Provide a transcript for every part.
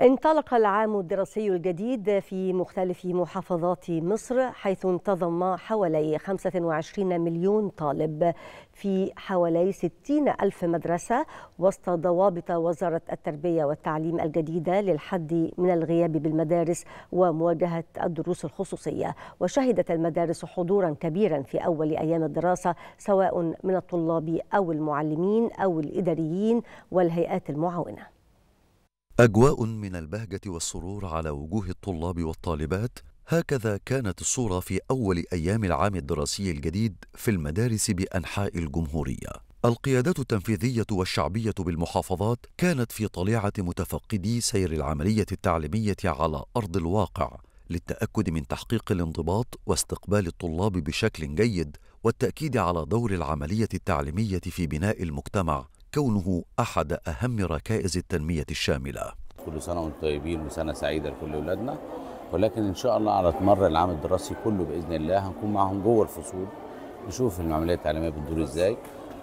انطلق العام الدراسي الجديد في مختلف محافظات مصر حيث انتظم حوالي 25 مليون طالب في حوالي 60 ألف مدرسة وسط ضوابط وزارة التربية والتعليم الجديدة للحد من الغياب بالمدارس ومواجهة الدروس الخصوصية وشهدت المدارس حضورا كبيرا في أول أيام الدراسة سواء من الطلاب أو المعلمين أو الإداريين والهيئات المعاونة أجواء من البهجة والسرور على وجوه الطلاب والطالبات هكذا كانت الصورة في أول أيام العام الدراسي الجديد في المدارس بأنحاء الجمهورية القيادات التنفيذية والشعبية بالمحافظات كانت في طليعة متفقدي سير العملية التعليمية على أرض الواقع للتأكد من تحقيق الانضباط واستقبال الطلاب بشكل جيد والتأكيد على دور العملية التعليمية في بناء المجتمع كونه أحد أهم ركائز التنمية الشاملة كل سنة وانتم طيبين وسنة سعيدة لكل أولادنا ولكن إن شاء الله على مر العام الدراسي كله بإذن الله هنكون معهم جوه الفصول نشوف المعملية التعليمية بتدور إزاي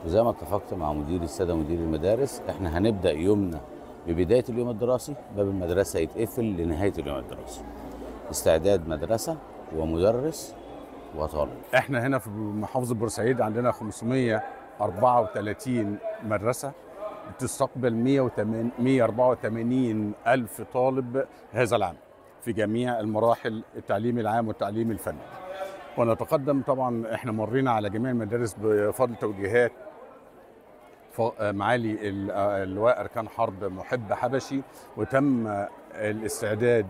وزي ما اتفقت مع مدير السادة مدير المدارس إحنا هنبدأ يومنا ببداية اليوم الدراسي باب المدرسة يتقفل لنهاية اليوم الدراسي استعداد مدرسة ومدرس وطالب احنا هنا في محافظة بورسعيد عندنا 500 34 مدرسة بتستقبل 184 ألف طالب هذا العام في جميع المراحل التعليم العام والتعليم الفني ونتقدم طبعا احنا مرينا على جميع المدارس بفضل توجيهات معالي اللواء أركان حرب محب حبشي وتم الاستعداد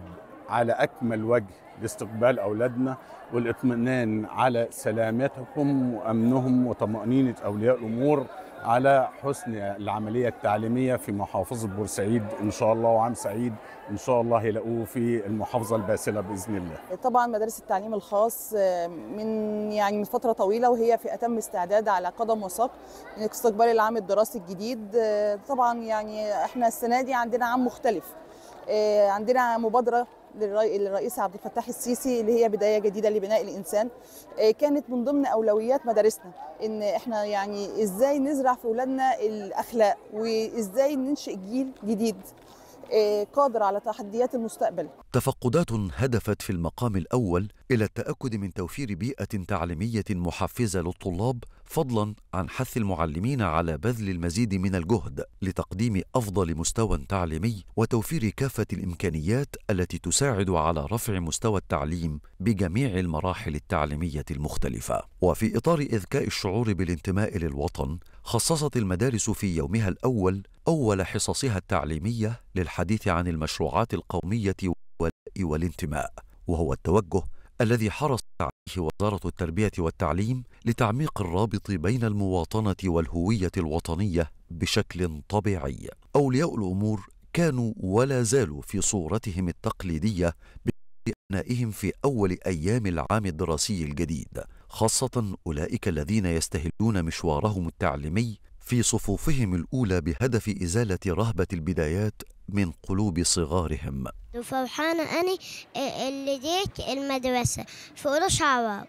على أكمل وجه لاستقبال أولادنا والإطمئنان على سلامتهم وأمنهم وطمأنينة أولياء الأمور على حسن العملية التعليمية في محافظة بورسعيد إن شاء الله وعام سعيد إن شاء الله يلاقوه في المحافظة الباسلة بإذن الله طبعا مدارس التعليم الخاص من يعني من فترة طويلة وهي في أتم استعداد على قدم وساق لاستقبال العام الدراسي الجديد طبعا يعني احنا السنة دي عندنا عام مختلف عندنا مبادرة للرئيس عبد الفتاح السيسي اللي هي بدايه جديده لبناء الانسان آه، كانت من ضمن اولويات مدارسنا ان احنا يعني ازاي نزرع في اولادنا الاخلاق وازاي ننشئ جيل جديد قادر على تحديات المستقبل تفقدات هدفت في المقام الأول إلى التأكد من توفير بيئة تعليمية محفزة للطلاب فضلا عن حث المعلمين على بذل المزيد من الجهد لتقديم أفضل مستوى تعليمي وتوفير كافة الإمكانيات التي تساعد على رفع مستوى التعليم بجميع المراحل التعليمية المختلفة وفي إطار إذكاء الشعور بالانتماء للوطن خصصت المدارس في يومها الأول أول حصصها التعليمية للحديث عن المشروعات القومية والانتماء وهو التوجه الذي حرصت عليه وزارة التربية والتعليم لتعميق الرابط بين المواطنة والهوية الوطنية بشكل طبيعي أولياء الأمور كانوا ولا زالوا في صورتهم التقليدية بأبنائهم في أول أيام العام الدراسي الجديد خاصة أولئك الذين يستهلون مشوارهم التعليمي في صفوفهم الاولى بهدف ازاله رهبه البدايات من قلوب صغارهم فرحانة أنا آه، اللي جيت المدرسة فوق شعرة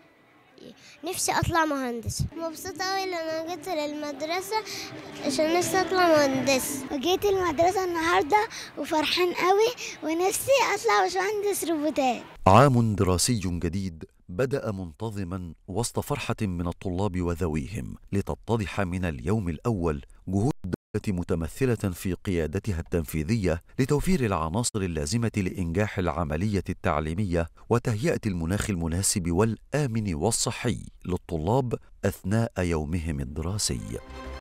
نفسي أطلع مهندسة مبسوطة أوي لما جيت للمدرسة عشان نفسي أطلع مهندسة جيت المدرسة النهاردة وفرحان أوي ونفسي أطلع مهندس روبوتات عام دراسي جديد بدأ منتظما وسط فرحة من الطلاب وذويهم لتتضح من اليوم الأول جهود الدولة متمثلة في قيادتها التنفيذية لتوفير العناصر اللازمة لإنجاح العملية التعليمية وتهيئة المناخ المناسب والآمن والصحي للطلاب أثناء يومهم الدراسي.